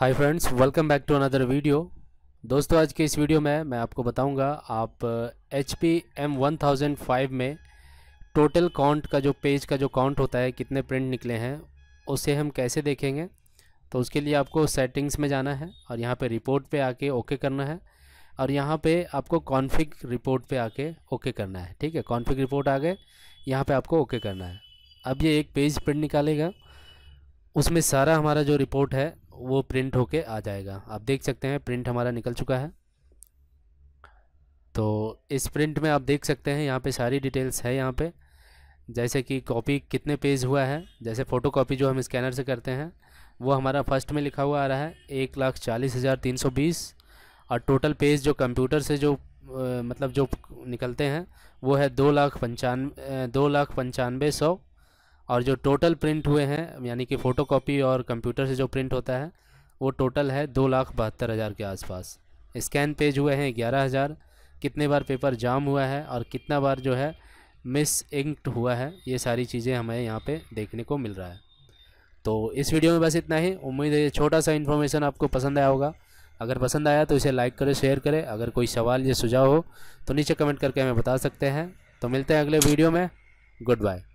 hi friends welcome back to another video दोस्तों आज के इस वीडियो में मैं आपको बताऊंगा आप H P M one thousand five में टोटल काउंट का जो पेज का जो काउंट होता है कितने प्रिंट निकले हैं उसे हम कैसे देखेंगे तो उसके लिए आपको सेटिंग्स में जाना है और यहाँ पे रिपोर्ट पे आके ओके करना है और यहाँ पे आपको कॉन्फ़िग रिपोर्ट पे आके ओके करना है ठीक है कॉन्फ़िग रिपोर्ट आ गए यहाँ पे आपको ओके करना है अब ये एक पेज प्रिंट निकालेगा उसमें सारा हमारा जो रिपोर्ट है वो प्रिंट होके आ जाएगा आप देख सकते हैं प्रिंट हमारा निकल चुका है तो इस प्रिंट में आप देख सकते हैं यहाँ पे सारी डिटेल्स है यहाँ पे जैसे कि कॉपी कितने पेज हुआ है जैसे फ़ोटो कॉपी जो हम स्कैनर से करते हैं वो हमारा फर्स्ट में लिखा हुआ आ रहा है एक लाख चालीस हज़ार तीन सौ बीस और टोटल पेज जो कंप्यूटर से जो मतलब जो निकलते हैं वो है दो लाख पंचानवे दो लाख पंचानवे सौ और जो टोटल प्रिंट हुए हैं यानी कि फ़ोटोकॉपी और कंप्यूटर से जो प्रिंट होता है वो टोटल है दो लाख बहत्तर हज़ार के आसपास स्कैन पेज हुए हैं ग्यारह हज़ार कितने बार पेपर जाम हुआ है और कितना बार जो है मिस इंक्ट हुआ है ये सारी चीज़ें हमें यहाँ पे देखने को मिल रहा है तो इस वीडियो में बस इतना ही उम्मीद है ये छोटा सा इन्फॉर्मेशन आपको पसंद आया होगा अगर पसंद आया तो इसे लाइक करें शेयर करें अगर कोई सवाल या सुझाव हो तो नीचे कमेंट करके हमें बता सकते हैं तो मिलते हैं अगले वीडियो में गुड बाय